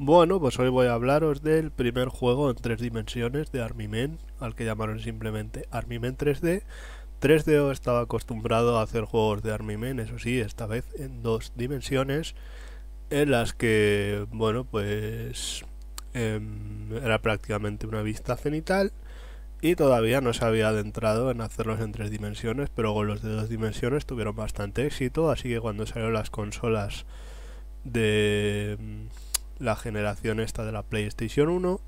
Bueno, pues hoy voy a hablaros del primer juego en tres dimensiones de Men, al que llamaron simplemente Men 3D. 3 d estaba acostumbrado a hacer juegos de Men, eso sí, esta vez en dos dimensiones, en las que, bueno, pues em, era prácticamente una vista cenital y todavía no se había adentrado en hacerlos en tres dimensiones, pero con los de dos dimensiones tuvieron bastante éxito, así que cuando salieron las consolas de la generación esta de la PlayStation 1,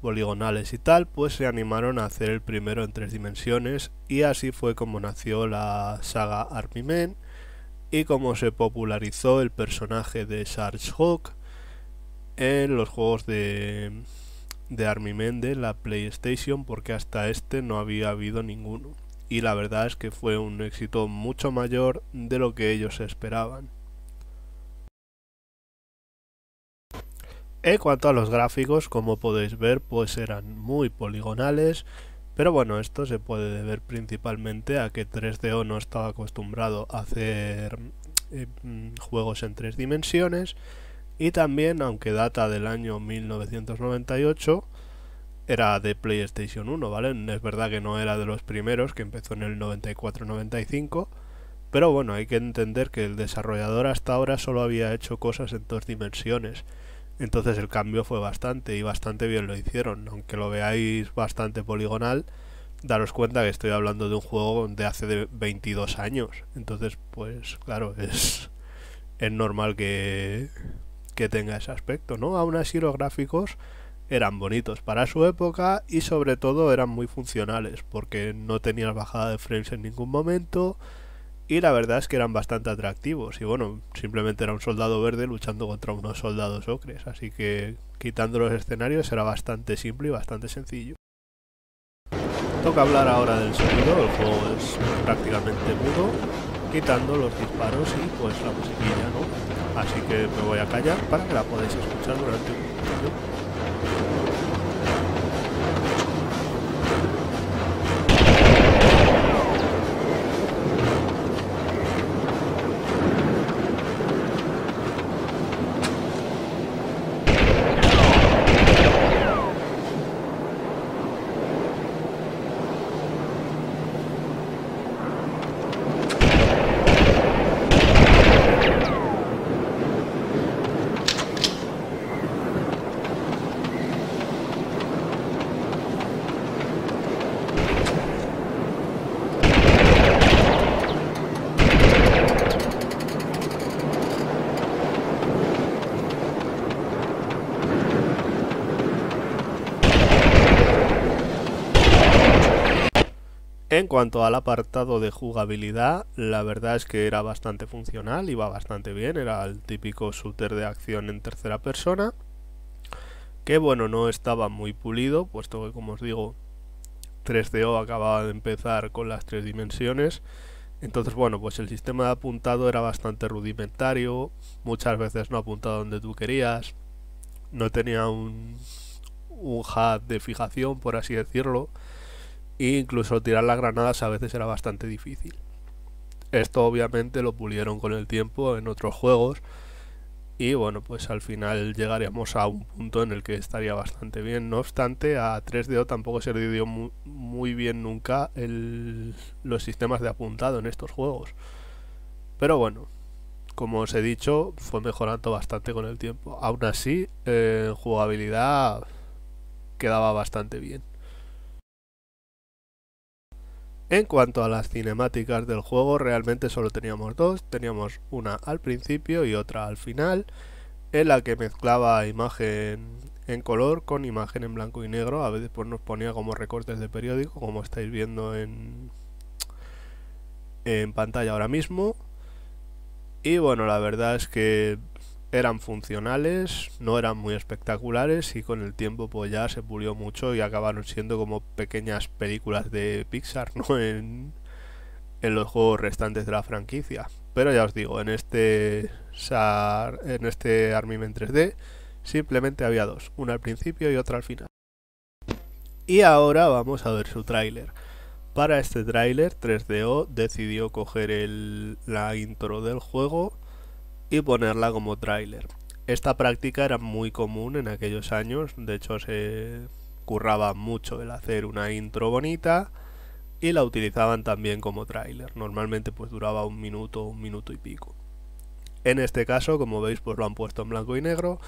poligonales y tal, pues se animaron a hacer el primero en tres dimensiones y así fue como nació la saga Army Men y como se popularizó el personaje de Sarge Hawk en los juegos de, de Army Men de la PlayStation porque hasta este no había habido ninguno y la verdad es que fue un éxito mucho mayor de lo que ellos esperaban. En cuanto a los gráficos, como podéis ver, pues eran muy poligonales, pero bueno, esto se puede deber principalmente a que 3DO no estaba acostumbrado a hacer eh, mm, juegos en tres dimensiones, y también, aunque data del año 1998, era de PlayStation 1, ¿vale? Es verdad que no era de los primeros, que empezó en el 94-95, pero bueno, hay que entender que el desarrollador hasta ahora solo había hecho cosas en dos dimensiones, entonces el cambio fue bastante y bastante bien lo hicieron. Aunque lo veáis bastante poligonal, daros cuenta que estoy hablando de un juego de hace de 22 años. Entonces, pues claro, es, es normal que, que tenga ese aspecto, ¿no? Aún así los gráficos eran bonitos para su época y sobre todo eran muy funcionales porque no tenías bajada de frames en ningún momento y la verdad es que eran bastante atractivos. Y bueno, simplemente era un soldado verde luchando contra unos soldados ocres, así que quitando los escenarios era bastante simple y bastante sencillo. Toca hablar ahora del sonido, el juego es prácticamente mudo, quitando los disparos y pues la musiquilla, ¿no? Así que me voy a callar para que la podáis escuchar durante un momento. En cuanto al apartado de jugabilidad, la verdad es que era bastante funcional, iba bastante bien, era el típico shooter de acción en tercera persona, que bueno, no estaba muy pulido, puesto que como os digo, 3DO acababa de empezar con las tres dimensiones, entonces bueno, pues el sistema de apuntado era bastante rudimentario, muchas veces no apuntaba donde tú querías, no tenía un, un HUD de fijación, por así decirlo, incluso tirar las granadas a veces era bastante difícil. Esto obviamente lo pulieron con el tiempo en otros juegos y bueno, pues al final llegaríamos a un punto en el que estaría bastante bien. No obstante, a 3DO tampoco se le dio muy, bien nunca los sistemas de apuntado en estos juegos. Pero bueno, como os he dicho, fue mejorando bastante con el tiempo. Aún así, eh, jugabilidad quedaba bastante bien. En cuanto a las cinemáticas del juego, realmente solo teníamos dos. Teníamos una al principio y otra al final, en la que mezclaba imagen en color con imagen en blanco y negro. A veces pues, nos ponía como recortes de periódico, como estáis viendo en, en pantalla ahora mismo. Y bueno, la verdad es que eran funcionales, no eran muy espectaculares y con el tiempo pues ya se pulió mucho y acabaron siendo como pequeñas películas de Pixar, En, los juegos restantes de la franquicia. Pero ya os digo, en este, en este 3D simplemente había dos, una al principio y otra al final. Y ahora vamos a ver su tráiler. Para este tráiler 3DO decidió coger la intro del juego y ponerla como tráiler. Esta práctica era muy común en aquellos años, de hecho se curraba mucho el hacer una intro bonita y la utilizaban también como tráiler. Normalmente pues duraba un minuto, un minuto y pico. En este caso, como veis, pues lo han puesto en blanco y negro,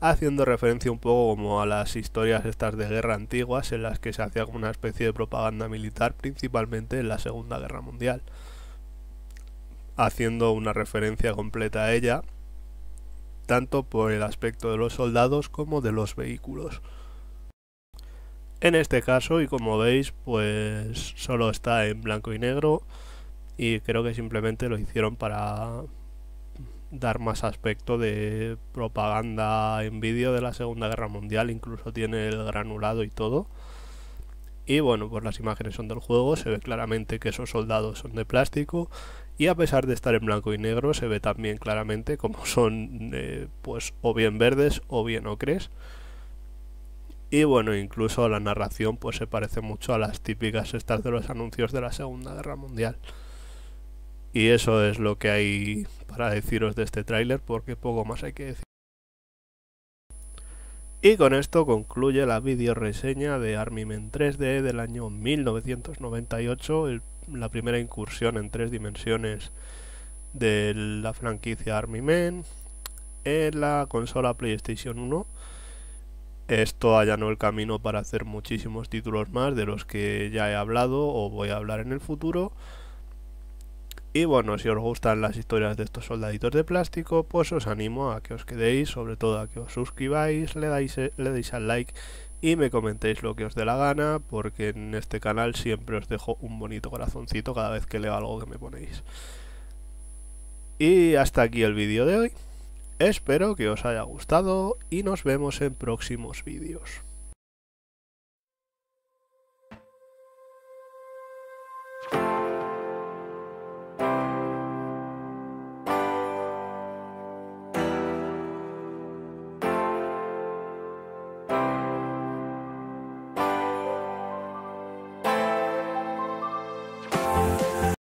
haciendo referencia un poco como a las historias estas de guerra antiguas en las que se hacía como una especie de propaganda militar, principalmente en la Segunda Guerra Mundial haciendo una referencia completa a ella, tanto por el aspecto de los soldados como de los vehículos. En este caso, y como veis, pues solo está en blanco y negro y creo que simplemente lo hicieron para dar más aspecto de propaganda en vídeo de la Segunda Guerra Mundial, incluso tiene el granulado y todo. Y bueno, pues las imágenes son del juego, se ve claramente que esos soldados son de plástico y a pesar de estar en blanco y negro se ve también claramente como son eh, pues o bien verdes o bien ocres y bueno incluso la narración pues se parece mucho a las típicas estas de los anuncios de la Segunda Guerra Mundial y eso es lo que hay para deciros de este tráiler porque poco más hay que decir y con esto concluye la video reseña de Armimen 3D del año 1998, la primera incursión en tres dimensiones de la franquicia Army Men en la consola PlayStation 1. Esto allanó el camino para hacer muchísimos títulos más de los que ya he hablado o voy a hablar en el futuro. Y bueno, si os gustan las historias de estos soldaditos de plástico, pues os animo a que os quedéis, sobre todo a que os suscribáis, le, dais, eh, le deis al like y me comentéis lo que os dé la gana, porque en este canal siempre os dejo un bonito corazoncito cada vez que leo algo que me ponéis. Y hasta aquí el vídeo de hoy. Espero que os haya gustado y nos vemos en próximos vídeos.